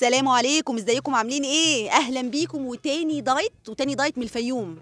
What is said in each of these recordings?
سلام عليكم ازيكم عاملين ايه اهلا بيكم وتاني دايت وتاني دايت من الفيوم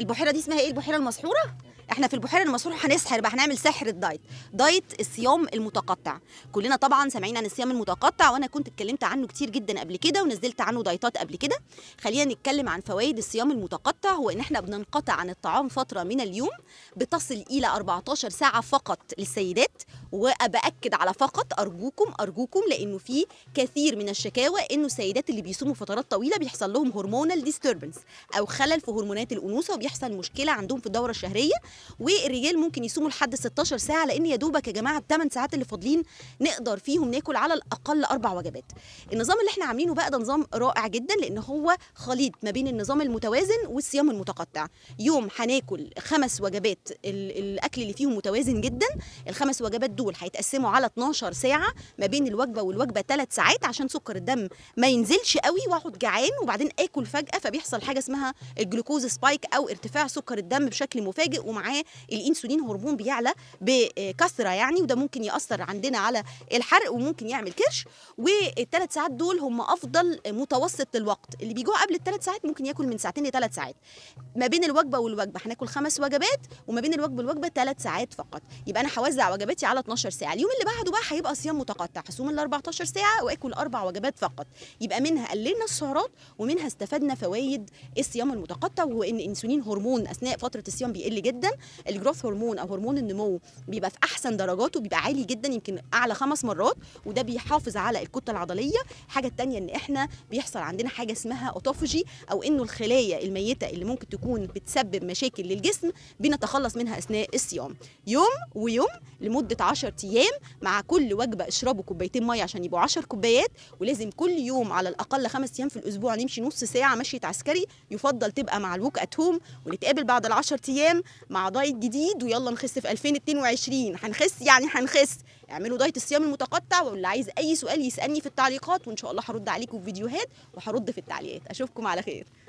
البحيره دي اسمها ايه البحيره المسحوره احنا في البحيره المسحوره هنسحر بقى هنعمل سحر الدايت دايت الصيام المتقطع كلنا طبعا سامعين عن الصيام المتقطع وانا كنت اتكلمت عنه كتير جدا قبل كده ونزلت عنه دايتات قبل كده خلينا نتكلم عن فوائد الصيام المتقطع هو ان احنا بننقطع عن الطعام فتره من اليوم بتصل الى 14 ساعه فقط للسيدات وباكد على فقط ارجوكم ارجوكم لانه في كثير من الشكاوى انه السيدات اللي بيصوموا فترات طويله بيحصل لهم هرمونال ديستربنس او خلل في هرمونات الانوثه وبيحصل مشكله عندهم في الدوره الشهريه والرجال ممكن يصوموا لحد 16 ساعه لان يا دوبك يا جماعه الثمان ساعات اللي فاضلين نقدر فيهم ناكل على الاقل اربع وجبات النظام اللي احنا عاملينه بقى ده نظام رائع جدا لان هو خليط ما بين النظام المتوازن والصيام المتقطع يوم هناكل خمس وجبات الاكل اللي فيهم متوازن جدا الخمس وجبات دول دول هيتقسموا على 12 ساعة ما بين الوجبة والوجبة 3 ساعات عشان سكر الدم ما ينزلش قوي وأقعد جعان وبعدين آكل فجأة فبيحصل حاجة اسمها الجلوكوز سبايك أو ارتفاع سكر الدم بشكل مفاجئ ومعاه الإنسولين هرمون بيعلى بكثرة يعني وده ممكن يأثر عندنا على الحرق وممكن يعمل كرش والثلاث ساعات دول هم أفضل متوسط للوقت اللي بيجوع قبل الثلاث ساعات ممكن ياكل من ساعتين لثلاث ساعات ما بين الوجبة والوجبة هناكل خمس وجبات وما بين الوجبة والوجبة ثلاث ساعات فقط يبقى أنا هوزع وجباتي على 12 ساعه اليوم اللي بعده بقى هيبقى صيام متقطع هصوم ال 14 ساعه واكل اربع وجبات فقط يبقى منها قللنا السعرات ومنها استفدنا فوائد الصيام المتقطع وهو ان انسولين هرمون اثناء فتره الصيام بيقل جدا الجروث هرمون او هرمون النمو بيبقى في احسن درجاته بيبقى عالي جدا يمكن اعلى خمس مرات وده بيحافظ على الكتله العضليه الحاجه الثانيه ان احنا بيحصل عندنا حاجه اسمها اوتوفوجي او انه الخلايا الميته اللي ممكن تكون بتسبب مشاكل للجسم بنتخلص منها اثناء الصيام يوم ويوم لمده 10 ايام مع كل وجبه اشربوا كوبايتين ميه عشان يبقوا 10 كوبايات ولازم كل يوم على الاقل خمس ايام في الاسبوع نمشي نص ساعه مشيه عسكري يفضل تبقى مع الوك ات هوم ونتقابل بعد ال 10 ايام مع دايت جديد ويلا نخس في 2022 هنخس يعني هنخس اعملوا دايت الصيام المتقطع واللي عايز اي سؤال يسالني في التعليقات وان شاء الله هرد عليكم في فيديوهات وهرد في التعليقات اشوفكم على خير